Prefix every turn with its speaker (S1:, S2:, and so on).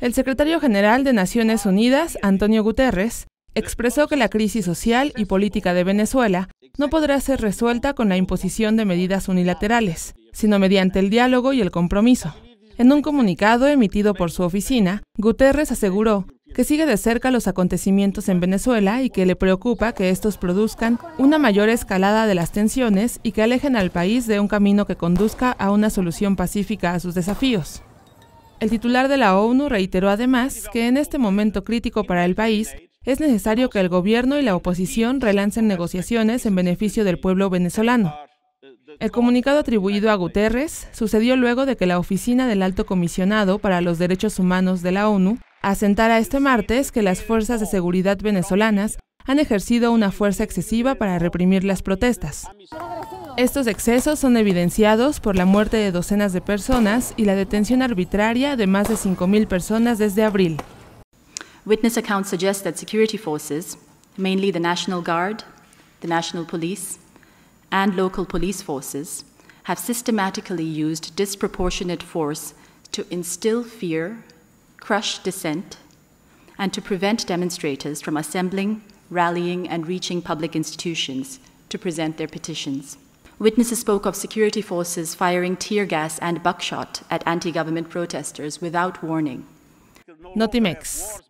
S1: El secretario general de Naciones Unidas, Antonio Guterres, expresó que la crisis social y política de Venezuela no podrá ser resuelta con la imposición de medidas unilaterales, sino mediante el diálogo y el compromiso. En un comunicado emitido por su oficina, Guterres aseguró que sigue de cerca los acontecimientos en Venezuela y que le preocupa que estos produzcan una mayor escalada de las tensiones y que alejen al país de un camino que conduzca a una solución pacífica a sus desafíos. El titular de la ONU reiteró además que en este momento crítico para el país es necesario que el gobierno y la oposición relancen negociaciones en beneficio del pueblo venezolano. El comunicado atribuido a Guterres sucedió luego de que la Oficina del Alto Comisionado para los Derechos Humanos de la ONU asentara este martes que las fuerzas de seguridad venezolanas han ejercido una fuerza excesiva para reprimir las protestas. Estos excesos son evidenciados por la muerte de docenas de personas y la detención arbitraria de más de 5.000 personas desde abril. Witness accounts suggest that
S2: security forces, mainly the National Guard, the National Police, and local police forces, have systematically used disproportionate force to instill fear, crush dissent, and to prevent demonstrators from assembling, rallying, and reaching public institutions to present their petitions. Witnesses spoke of security forces firing tear gas and buckshot at anti government protesters without warning. Not the mix.